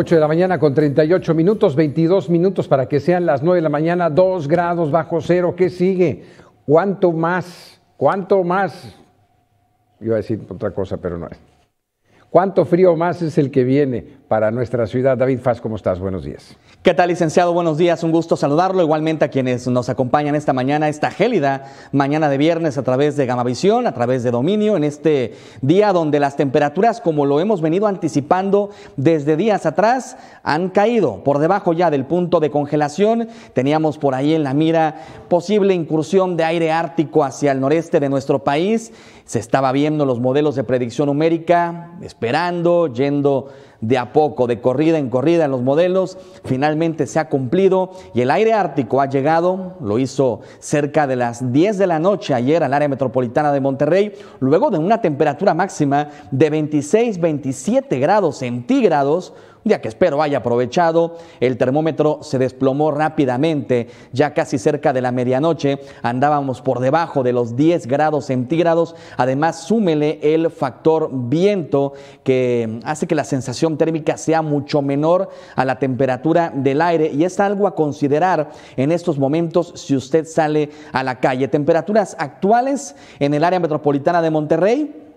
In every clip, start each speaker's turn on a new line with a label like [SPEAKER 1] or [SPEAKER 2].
[SPEAKER 1] 8 de la mañana con 38 minutos, 22 minutos para que sean las 9 de la mañana, 2 grados bajo cero. ¿Qué sigue? ¿Cuánto más? ¿Cuánto más? Iba a decir otra cosa, pero no es. ¿Cuánto frío más es el que viene? para nuestra ciudad. David Faz, ¿cómo estás? Buenos días.
[SPEAKER 2] ¿Qué tal, licenciado? Buenos días, un gusto saludarlo. Igualmente a quienes nos acompañan esta mañana, esta gélida mañana de viernes a través de Gamavisión, a través de Dominio, en este día donde las temperaturas, como lo hemos venido anticipando desde días atrás, han caído por debajo ya del punto de congelación. Teníamos por ahí en la mira posible incursión de aire ártico hacia el noreste de nuestro país. Se estaba viendo los modelos de predicción numérica, esperando, yendo de a poco, de corrida en corrida en los modelos, finalmente se ha cumplido y el aire ártico ha llegado, lo hizo cerca de las 10 de la noche ayer al área metropolitana de Monterrey, luego de una temperatura máxima de 26, 27 grados centígrados, ya que espero haya aprovechado, el termómetro se desplomó rápidamente, ya casi cerca de la medianoche andábamos por debajo de los 10 grados centígrados, además súmele el factor viento que hace que la sensación térmica sea mucho menor a la temperatura del aire y es algo a considerar en estos momentos si usted sale a la calle. Temperaturas actuales en el área metropolitana de Monterrey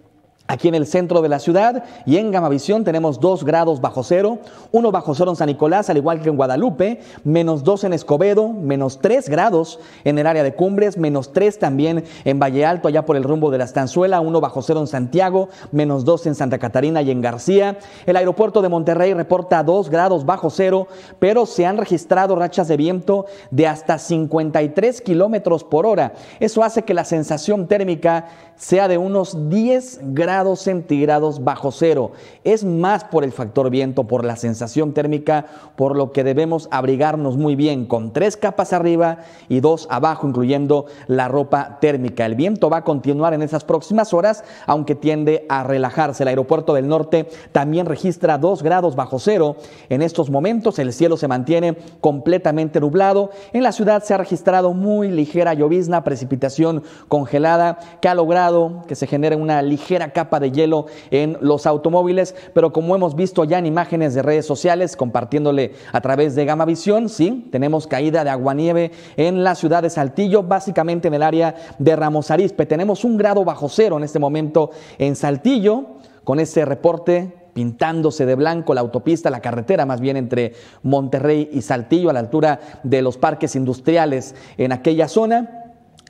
[SPEAKER 2] Aquí en el centro de la ciudad y en Gamavisión tenemos dos grados bajo cero, uno bajo cero en San Nicolás, al igual que en Guadalupe, menos dos en Escobedo, menos tres grados en el área de Cumbres, menos tres también en Valle Alto, allá por el rumbo de la Estanzuela, uno bajo cero en Santiago, menos dos en Santa Catarina y en García. El aeropuerto de Monterrey reporta dos grados bajo cero, pero se han registrado rachas de viento de hasta 53 kilómetros por hora. Eso hace que la sensación térmica sea de unos 10 grados grados centígrados bajo cero. Es más por el factor viento, por la sensación térmica, por lo que debemos abrigarnos muy bien con tres capas arriba y dos abajo, incluyendo la ropa térmica. El viento va a continuar en esas próximas horas, aunque tiende a relajarse. El aeropuerto del norte también registra dos grados bajo cero. En estos momentos el cielo se mantiene completamente nublado. En la ciudad se ha registrado muy ligera llovizna, precipitación congelada que ha logrado que se genere una ligera capa de hielo en los automóviles, pero como hemos visto ya en imágenes de redes sociales compartiéndole a través de Gamavisión, sí, tenemos caída de aguanieve en la ciudad de Saltillo, básicamente en el área de Ramos Arizpe. Tenemos un grado bajo cero en este momento en Saltillo. Con este reporte pintándose de blanco la autopista, la carretera más bien entre Monterrey y Saltillo a la altura de los parques industriales en aquella zona.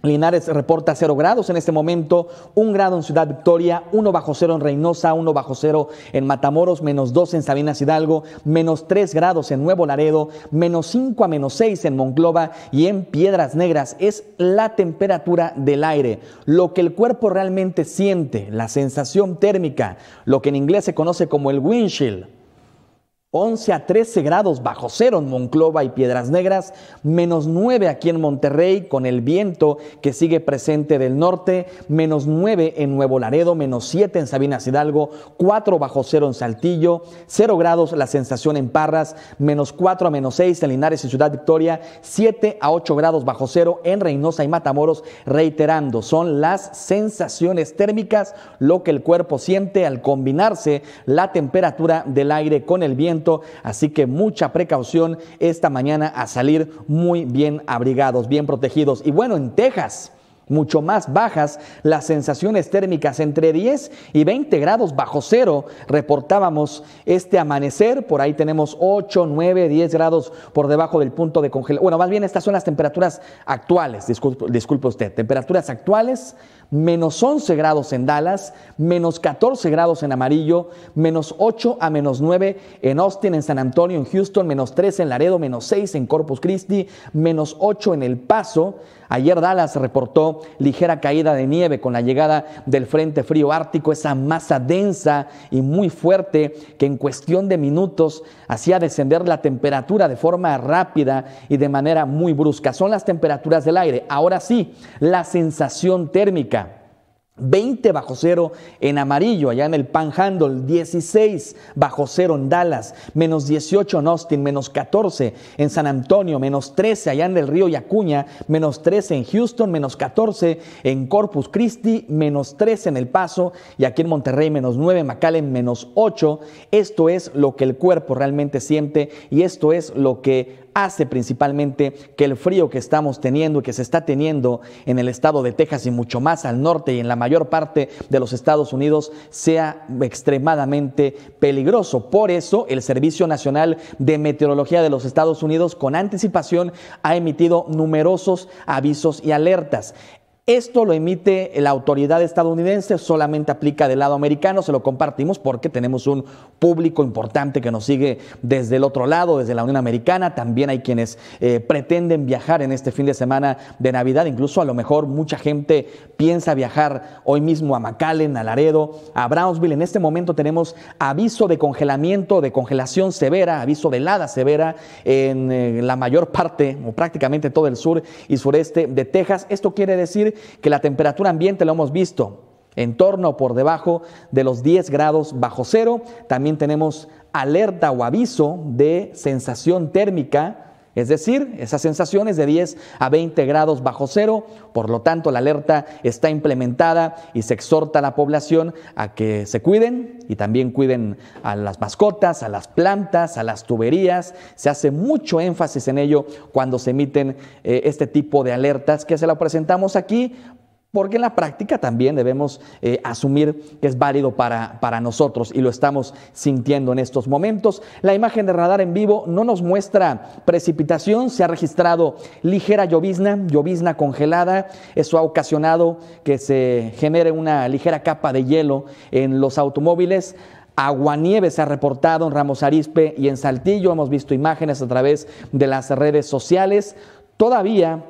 [SPEAKER 2] Linares reporta 0 grados en este momento, 1 grado en Ciudad Victoria, 1 bajo cero en Reynosa, 1 bajo cero en Matamoros, menos 2 en Sabinas Hidalgo, menos 3 grados en Nuevo Laredo, menos 5 a menos 6 en Monclova y en Piedras Negras. Es la temperatura del aire, lo que el cuerpo realmente siente, la sensación térmica, lo que en inglés se conoce como el windshield 11 a 13 grados bajo cero en Monclova y Piedras Negras, menos 9 aquí en Monterrey con el viento que sigue presente del norte, menos 9 en Nuevo Laredo, menos 7 en Sabinas Hidalgo, 4 bajo cero en Saltillo, 0 grados la sensación en Parras, menos 4 a menos 6 en Linares y Ciudad Victoria, 7 a 8 grados bajo cero en Reynosa y Matamoros, reiterando, son las sensaciones térmicas lo que el cuerpo siente al combinarse la temperatura del aire con el viento así que mucha precaución esta mañana a salir muy bien abrigados, bien protegidos. Y bueno, en Texas mucho más bajas las sensaciones térmicas, entre 10 y 20 grados bajo cero reportábamos este amanecer, por ahí tenemos 8, 9, 10 grados por debajo del punto de congelación. Bueno, más bien estas son las temperaturas actuales, disculpe, disculpe usted, temperaturas actuales, menos 11 grados en Dallas, menos 14 grados en Amarillo, menos 8 a menos 9 en Austin, en San Antonio, en Houston, menos 3 en Laredo, menos 6 en Corpus Christi, menos 8 en El Paso, Ayer Dallas reportó ligera caída de nieve con la llegada del Frente Frío Ártico, esa masa densa y muy fuerte que en cuestión de minutos hacía descender la temperatura de forma rápida y de manera muy brusca. Son las temperaturas del aire. Ahora sí, la sensación térmica. 20 bajo cero en amarillo allá en el Panhandle, 16 bajo cero en Dallas, menos 18 en Austin, menos 14 en San Antonio, menos 13 allá en el río Yacuña, menos 13 en Houston, menos 14 en Corpus Christi, menos 13 en El Paso y aquí en Monterrey menos 9 en McAllen, menos 8. Esto es lo que el cuerpo realmente siente y esto es lo que hace principalmente que el frío que estamos teniendo y que se está teniendo en el estado de Texas y mucho más al norte y en la mayor parte de los Estados Unidos sea extremadamente peligroso. Por eso el Servicio Nacional de Meteorología de los Estados Unidos con anticipación ha emitido numerosos avisos y alertas. Esto lo emite la autoridad estadounidense, solamente aplica del lado americano, se lo compartimos porque tenemos un público importante que nos sigue desde el otro lado, desde la Unión Americana. También hay quienes eh, pretenden viajar en este fin de semana de Navidad, incluso a lo mejor mucha gente piensa viajar hoy mismo a McAllen, a Laredo, a Brownsville. En este momento tenemos aviso de congelamiento, de congelación severa, aviso de helada severa en eh, la mayor parte o prácticamente todo el sur y sureste de Texas. Esto quiere decir que la temperatura ambiente lo hemos visto en torno o por debajo de los 10 grados bajo cero. También tenemos alerta o aviso de sensación térmica es decir, esas sensaciones de 10 a 20 grados bajo cero, por lo tanto la alerta está implementada y se exhorta a la población a que se cuiden y también cuiden a las mascotas, a las plantas, a las tuberías. Se hace mucho énfasis en ello cuando se emiten eh, este tipo de alertas que se la presentamos aquí porque en la práctica también debemos eh, asumir que es válido para, para, nosotros y lo estamos sintiendo en estos momentos. La imagen de radar en vivo no nos muestra precipitación, se ha registrado ligera llovizna, llovizna congelada, eso ha ocasionado que se genere una ligera capa de hielo en los automóviles. Aguanieve se ha reportado en Ramos Arispe y en Saltillo, hemos visto imágenes a través de las redes sociales. Todavía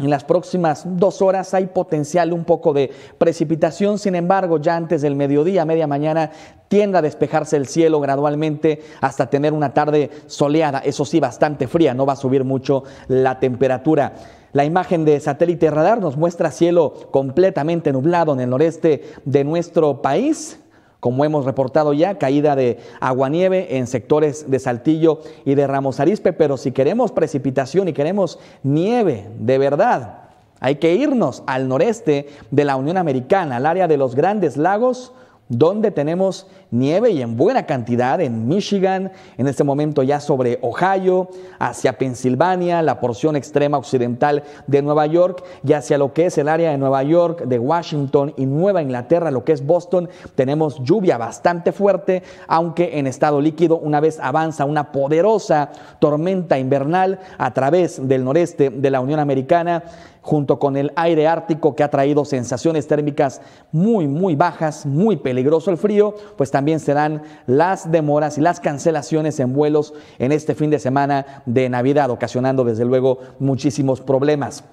[SPEAKER 2] en las próximas dos horas hay potencial un poco de precipitación, sin embargo, ya antes del mediodía, media mañana, tiende a despejarse el cielo gradualmente hasta tener una tarde soleada, eso sí, bastante fría, no va a subir mucho la temperatura. La imagen de satélite radar nos muestra cielo completamente nublado en el noreste de nuestro país como hemos reportado ya, caída de aguanieve en sectores de Saltillo y de Ramos Arispe, pero si queremos precipitación y queremos nieve de verdad, hay que irnos al noreste de la Unión Americana, al área de los grandes lagos, donde tenemos nieve y en buena cantidad en Michigan, en este momento ya sobre Ohio, hacia Pensilvania, la porción extrema occidental de Nueva York y hacia lo que es el área de Nueva York, de Washington y Nueva Inglaterra, lo que es Boston, tenemos lluvia bastante fuerte, aunque en estado líquido una vez avanza una poderosa tormenta invernal a través del noreste de la Unión Americana junto con el aire ártico que ha traído sensaciones térmicas muy, muy bajas, muy peligroso el frío, pues también serán las demoras y las cancelaciones en vuelos en este fin de semana de Navidad, ocasionando desde luego muchísimos problemas.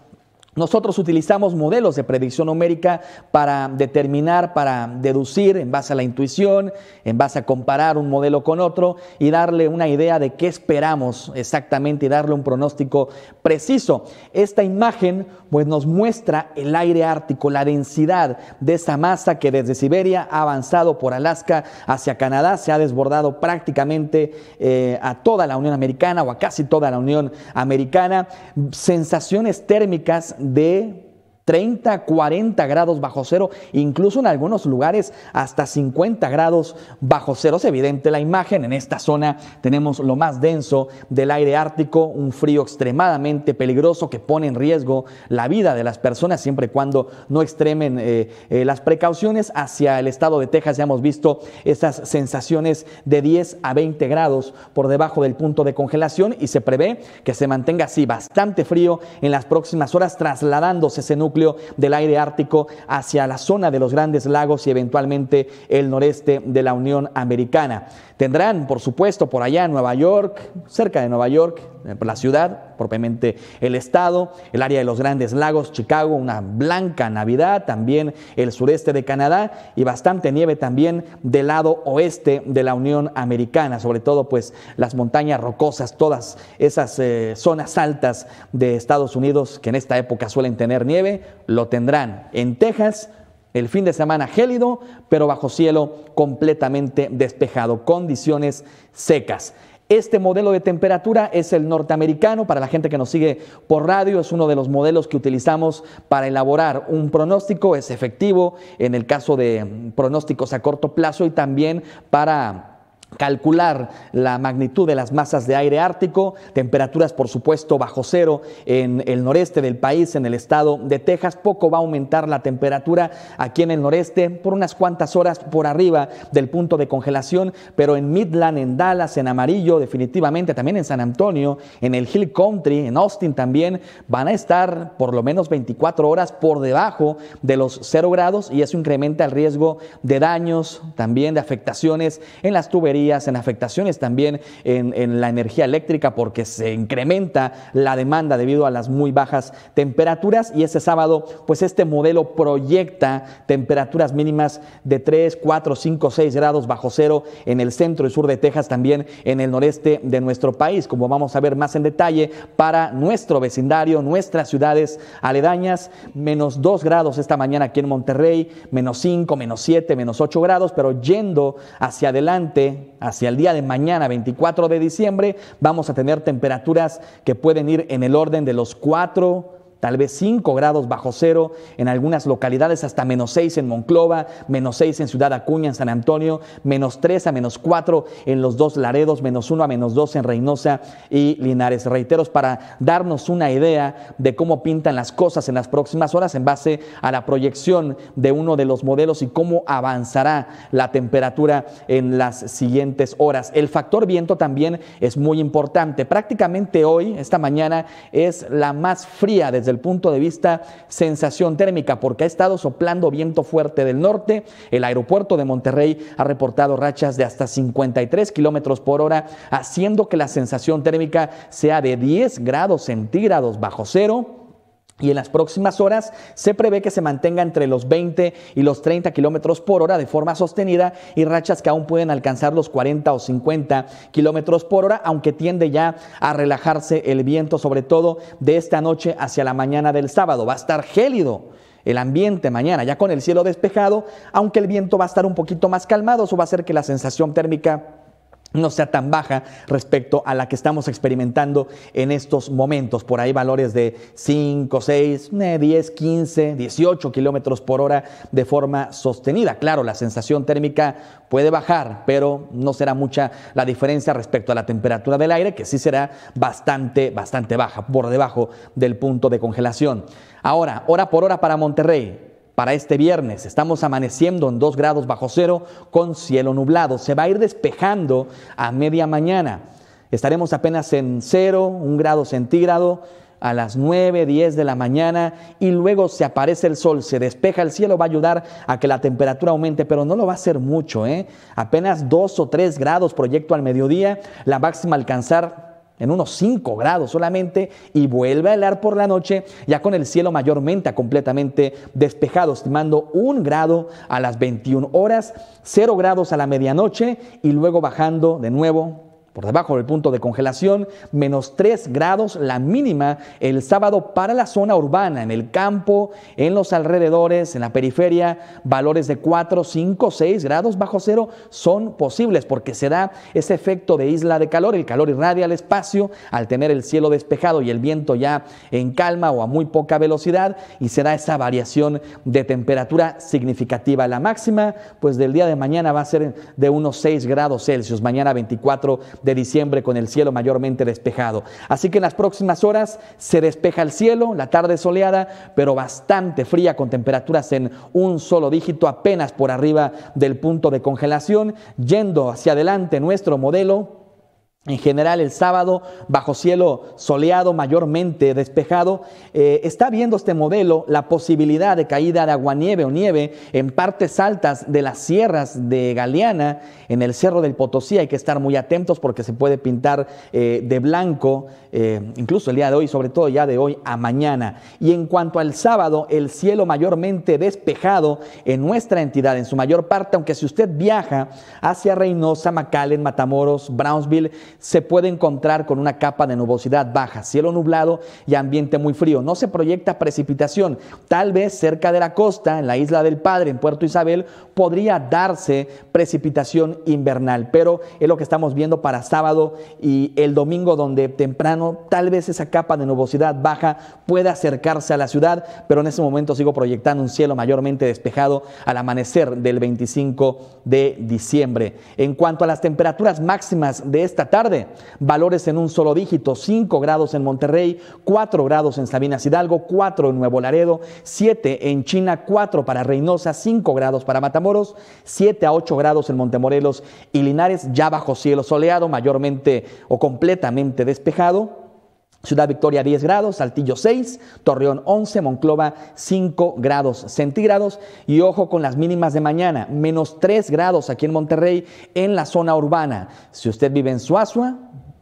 [SPEAKER 2] Nosotros utilizamos modelos de predicción numérica para determinar, para deducir en base a la intuición, en base a comparar un modelo con otro y darle una idea de qué esperamos exactamente y darle un pronóstico preciso. Esta imagen pues nos muestra el aire ártico, la densidad de esa masa que desde Siberia ha avanzado por Alaska hacia Canadá, se ha desbordado prácticamente eh, a toda la Unión Americana o a casi toda la Unión Americana. Sensaciones térmicas de 30, 40 grados bajo cero, incluso en algunos lugares hasta 50 grados bajo cero. Es evidente la imagen, en esta zona tenemos lo más denso del aire ártico, un frío extremadamente peligroso que pone en riesgo la vida de las personas siempre y cuando no extremen eh, eh, las precauciones. Hacia el estado de Texas ya hemos visto esas sensaciones de 10 a 20 grados por debajo del punto de congelación y se prevé que se mantenga así bastante frío en las próximas horas trasladándose ese núcleo del aire ártico hacia la zona de los grandes lagos y eventualmente el noreste de la Unión Americana. Tendrán, por supuesto, por allá en Nueva York, cerca de Nueva York, eh, la ciudad, propiamente el estado, el área de los Grandes Lagos, Chicago, una blanca Navidad, también el sureste de Canadá y bastante nieve también del lado oeste de la Unión Americana, sobre todo pues las montañas rocosas, todas esas eh, zonas altas de Estados Unidos que en esta época suelen tener nieve, lo tendrán. En Texas, el fin de semana gélido, pero bajo cielo completamente despejado, condiciones secas. Este modelo de temperatura es el norteamericano, para la gente que nos sigue por radio, es uno de los modelos que utilizamos para elaborar un pronóstico, es efectivo en el caso de pronósticos a corto plazo y también para calcular la magnitud de las masas de aire ártico, temperaturas por supuesto bajo cero en el noreste del país, en el estado de Texas, poco va a aumentar la temperatura aquí en el noreste por unas cuantas horas por arriba del punto de congelación, pero en Midland, en Dallas, en Amarillo, definitivamente también en San Antonio, en el Hill Country, en Austin también, van a estar por lo menos 24 horas por debajo de los cero grados y eso incrementa el riesgo de daños, también de afectaciones en las tuberías en afectaciones también en, en la energía eléctrica porque se incrementa la demanda debido a las muy bajas temperaturas y ese sábado pues este modelo proyecta temperaturas mínimas de 3, 4, 5, 6 grados bajo cero en el centro y sur de Texas, también en el noreste de nuestro país, como vamos a ver más en detalle para nuestro vecindario, nuestras ciudades aledañas, menos 2 grados esta mañana aquí en Monterrey, menos 5, menos 7, menos 8 grados, pero yendo hacia adelante hacia el día de mañana, 24 de diciembre, vamos a tener temperaturas que pueden ir en el orden de los 4 tal vez 5 grados bajo cero, en algunas localidades hasta menos 6 en Monclova, menos 6 en Ciudad Acuña, en San Antonio, menos 3 a menos 4 en los dos Laredos, menos 1 a menos 2 en Reynosa y Linares. Reiteros, para darnos una idea de cómo pintan las cosas en las próximas horas en base a la proyección de uno de los modelos y cómo avanzará la temperatura en las siguientes horas. El factor viento también es muy importante. Prácticamente hoy, esta mañana, es la más fría de desde el punto de vista sensación térmica, porque ha estado soplando viento fuerte del norte. El aeropuerto de Monterrey ha reportado rachas de hasta 53 kilómetros por hora, haciendo que la sensación térmica sea de 10 grados centígrados bajo cero y en las próximas horas se prevé que se mantenga entre los 20 y los 30 kilómetros por hora de forma sostenida y rachas que aún pueden alcanzar los 40 o 50 kilómetros por hora, aunque tiende ya a relajarse el viento, sobre todo de esta noche hacia la mañana del sábado. Va a estar gélido el ambiente mañana, ya con el cielo despejado, aunque el viento va a estar un poquito más calmado, eso va a hacer que la sensación térmica no sea tan baja respecto a la que estamos experimentando en estos momentos. Por ahí valores de 5, 6, 10, 15, 18 kilómetros por hora de forma sostenida. Claro, la sensación térmica puede bajar, pero no será mucha la diferencia respecto a la temperatura del aire, que sí será bastante, bastante baja, por debajo del punto de congelación. Ahora, hora por hora para Monterrey para este viernes. Estamos amaneciendo en 2 grados bajo cero con cielo nublado. Se va a ir despejando a media mañana. Estaremos apenas en cero, un grado centígrado a las 9, 10 de la mañana y luego se aparece el sol, se despeja el cielo, va a ayudar a que la temperatura aumente, pero no lo va a hacer mucho, ¿eh? apenas 2 o 3 grados proyecto al mediodía, la máxima alcanzar en unos 5 grados solamente, y vuelve a helar por la noche, ya con el cielo mayormente completamente despejado, estimando 1 grado a las 21 horas, 0 grados a la medianoche, y luego bajando de nuevo por debajo del punto de congelación, menos 3 grados la mínima el sábado para la zona urbana, en el campo, en los alrededores, en la periferia, valores de 4, 5, 6 grados bajo cero son posibles porque se da ese efecto de isla de calor, el calor irradia al espacio al tener el cielo despejado y el viento ya en calma o a muy poca velocidad y será esa variación de temperatura significativa. La máxima pues del día de mañana va a ser de unos 6 grados Celsius, mañana 24 de diciembre con el cielo mayormente despejado. Así que en las próximas horas se despeja el cielo, la tarde soleada, pero bastante fría con temperaturas en un solo dígito, apenas por arriba del punto de congelación, yendo hacia adelante nuestro modelo en general, el sábado, bajo cielo soleado, mayormente despejado, eh, está viendo este modelo la posibilidad de caída de agua, nieve o nieve en partes altas de las sierras de Galeana, en el Cerro del Potosí. Hay que estar muy atentos porque se puede pintar eh, de blanco, eh, incluso el día de hoy, sobre todo ya de hoy a mañana. Y en cuanto al sábado, el cielo mayormente despejado en nuestra entidad, en su mayor parte, aunque si usted viaja hacia Reynosa, McAllen, Matamoros, Brownsville, se puede encontrar con una capa de nubosidad baja, cielo nublado y ambiente muy frío. No se proyecta precipitación. Tal vez cerca de la costa, en la isla del Padre, en Puerto Isabel, podría darse precipitación invernal, pero es lo que estamos viendo para sábado y el domingo, donde temprano tal vez esa capa de nubosidad baja pueda acercarse a la ciudad, pero en ese momento sigo proyectando un cielo mayormente despejado al amanecer del 25 de diciembre. En cuanto a las temperaturas máximas de esta tarde, Valores en un solo dígito, 5 grados en Monterrey, 4 grados en Sabinas Hidalgo, 4 en Nuevo Laredo, 7 en China, 4 para Reynosa, 5 grados para Matamoros, 7 a 8 grados en Montemorelos y Linares, ya bajo cielo soleado, mayormente o completamente despejado. Ciudad Victoria 10 grados, Saltillo 6, Torreón 11, Monclova 5 grados centígrados y ojo con las mínimas de mañana, menos 3 grados aquí en Monterrey en la zona urbana. Si usted vive en Suazua,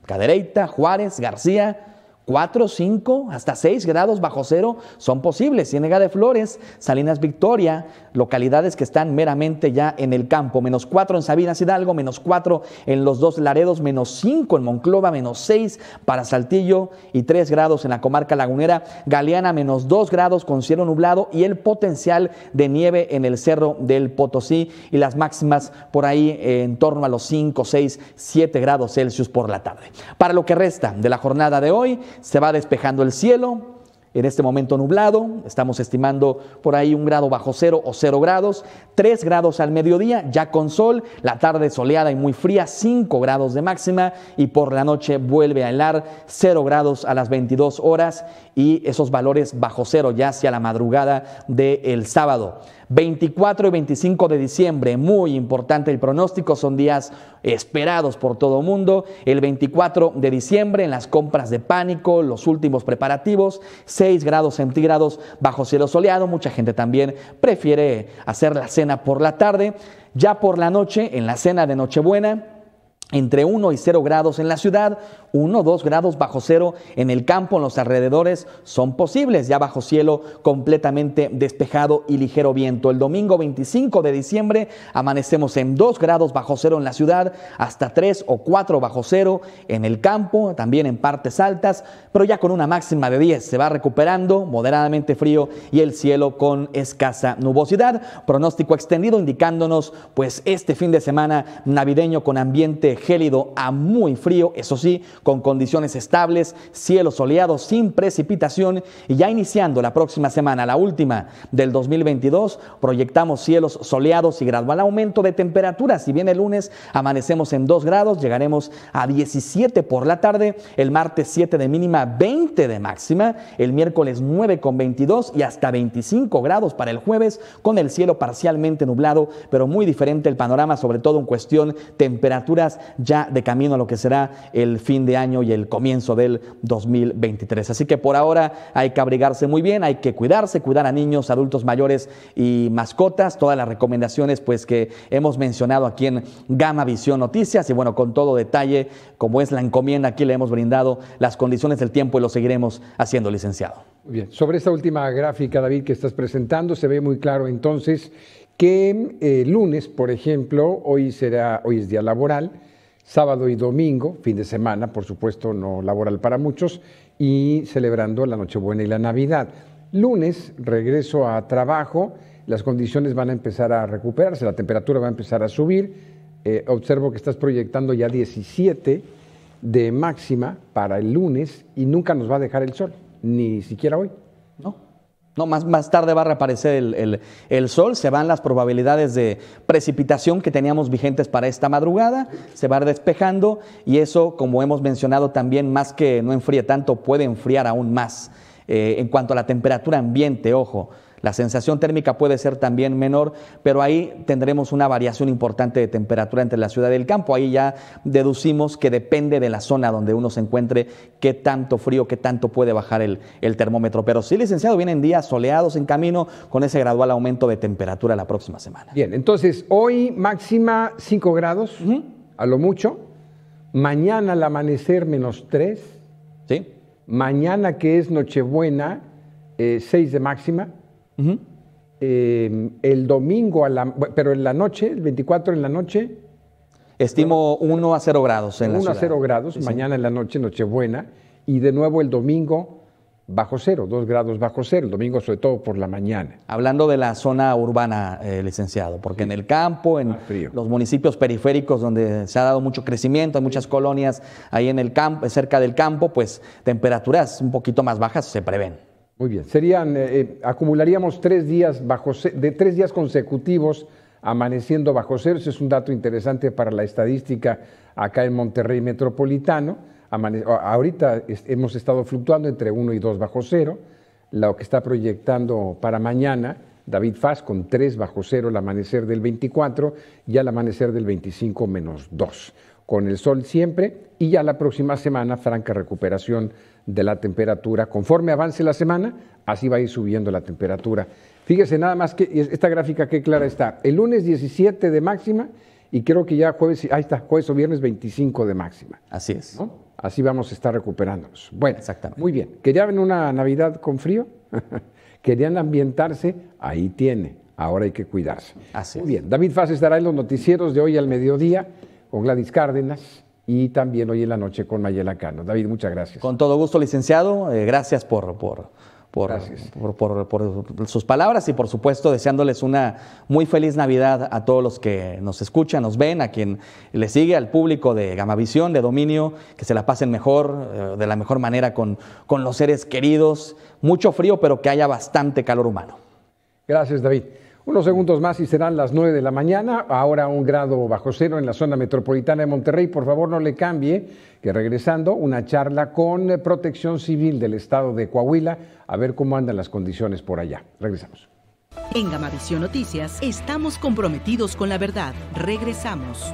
[SPEAKER 2] Cadereyta, Juárez, García, 4, 5, hasta 6 grados bajo cero son posibles. Cienega de Flores, Salinas Victoria, localidades que están meramente ya en el campo. Menos 4 en Sabinas Hidalgo, menos 4 en Los Dos Laredos, menos 5 en Monclova, menos 6 para Saltillo y 3 grados en la comarca lagunera. Galeana, menos 2 grados con cielo nublado y el potencial de nieve en el Cerro del Potosí y las máximas por ahí en torno a los 5, 6, 7 grados Celsius por la tarde. Para lo que resta de la jornada de hoy, se va despejando el cielo, en este momento nublado, estamos estimando por ahí un grado bajo cero o cero grados, tres grados al mediodía, ya con sol, la tarde soleada y muy fría, cinco grados de máxima y por la noche vuelve a helar cero grados a las 22 horas y esos valores bajo cero ya hacia la madrugada del sábado. 24 y 25 de diciembre, muy importante el pronóstico, son días esperados por todo el mundo. El 24 de diciembre en las compras de pánico, los últimos preparativos, 6 grados centígrados bajo cielo soleado. Mucha gente también prefiere hacer la cena por la tarde. Ya por la noche, en la cena de Nochebuena, entre 1 y 0 grados en la ciudad, 1 o 2 grados bajo cero en el campo, en los alrededores, son posibles, ya bajo cielo completamente despejado y ligero viento. El domingo 25 de diciembre amanecemos en 2 grados bajo cero en la ciudad, hasta 3 o 4 bajo cero en el campo, también en partes altas, pero ya con una máxima de 10 se va recuperando, moderadamente frío y el cielo con escasa nubosidad. Pronóstico extendido indicándonos pues este fin de semana navideño con ambiente gélido a muy frío, eso sí, con condiciones estables, cielos soleados sin precipitación y ya iniciando la próxima semana, la última del 2022, proyectamos cielos soleados y gradual aumento de temperaturas. Si bien el lunes amanecemos en 2 grados, llegaremos a 17 por la tarde, el martes 7 de mínima, 20 de máxima, el miércoles 9 con 22 y hasta 25 grados para el jueves con el cielo parcialmente nublado, pero muy diferente el panorama, sobre todo en cuestión temperaturas ya de camino a lo que será el fin de año y el comienzo del 2023. Así que por ahora hay que abrigarse muy bien, hay que cuidarse, cuidar a niños, adultos mayores y mascotas, todas las recomendaciones pues que hemos mencionado aquí en Gama Visión Noticias y bueno, con todo detalle, como es la encomienda, aquí le hemos brindado las condiciones del tiempo y lo seguiremos haciendo, licenciado. bien,
[SPEAKER 1] sobre esta última gráfica, David, que estás presentando, se ve muy claro entonces que eh, lunes, por ejemplo, hoy será, hoy es día laboral, sábado y domingo, fin de semana, por supuesto, no laboral para muchos, y celebrando la Nochebuena y la Navidad. Lunes regreso a trabajo, las condiciones van a empezar a recuperarse, la temperatura va a empezar a subir. Eh, observo que estás proyectando ya 17 de máxima para el lunes y nunca nos va a dejar el sol, ni siquiera hoy. No,
[SPEAKER 2] no, más, tarde va a reaparecer el, sol, se van las probabilidades de precipitación que teníamos vigentes para esta madrugada, se va despejando y eso, como hemos mencionado también, más que no enfríe tanto, puede enfriar aún más. Eh, en cuanto a la temperatura ambiente, ojo, la sensación térmica puede ser también menor, pero ahí tendremos una variación importante de temperatura entre la ciudad y el campo. Ahí ya deducimos que depende de la zona donde uno se encuentre qué tanto frío, qué tanto puede bajar el, termómetro. Pero sí, licenciado, vienen días soleados en camino con ese gradual aumento de temperatura la próxima semana. Bien, entonces hoy máxima
[SPEAKER 1] 5 grados, a lo mucho. Mañana al amanecer menos 3. Sí. Mañana que es Nochebuena, 6 eh, de máxima. Em, el domingo, a la, pero en la noche, el 24 en la noche.
[SPEAKER 2] Estimo 1 a 0 grados en a 0 grados, mañana
[SPEAKER 1] en la noche, Nochebuena,
[SPEAKER 2] y de nuevo el domingo bajo cero, 2 grados bajo cero, el domingo sobre todo por la mañana. Hablando de la zona urbana, eh, licenciado, porque en el campo, en los municipios periféricos donde se ha dado mucho crecimiento, hay muchas colonias ahí en el campo, cerca del campo, pues temperaturas un poquito más bajas se prevén.
[SPEAKER 1] Muy bien, serían, eh, eh, acumularíamos tres días, bajo, de tres días consecutivos amaneciendo bajo cero. Ese es un dato interesante para la estadística acá en Monterrey Metropolitano. ahorita hemos estado fluctuando entre 1 y 2 bajo cero. Lo que está proyectando para mañana David Faz con 3 bajo cero el amanecer del 24 y al amanecer del 25 menos 2. Con el sol siempre y ya la próxima semana franca recuperación de la temperatura. Conforme avance la semana, así va a ir subiendo la temperatura. Fíjese nada más que esta gráfica qué clara está. El lunes 17 de máxima y creo que ya jueves, ahí está, jueves o viernes 25 de máxima. Así es. Así vamos a estar recuperándonos. Bueno, Exactamente. muy bien. ¿Querían una Navidad con frío? ¿Querían ambientarse? Ahí tiene. Ahora hay que cuidarse. Así muy bien. David Faz estará en los noticieros de hoy al mediodía con Gladys Cárdenas y también hoy en la noche con Mayela Cano. David, muchas gracias.
[SPEAKER 2] Con todo gusto, licenciado. Eh, gracias por, por, sus palabras y por supuesto deseándoles una muy feliz Navidad a todos los que nos escuchan, nos ven, a quien le sigue, al público de Gamavisión, de Dominio, que se la pasen mejor, eh, de la mejor manera con los seres queridos. Mucho frío, pero que haya bastante calor humano.
[SPEAKER 1] Gracias, David. Unos segundos más y serán las 9 de la mañana, ahora un grado bajo cero en la zona metropolitana de Monterrey. Por favor, no le cambie, que regresando una charla con Protección Civil del Estado de Coahuila, a ver cómo andan las condiciones por allá. Regresamos.
[SPEAKER 2] En Gamavisión Noticias estamos comprometidos con la verdad. Regresamos.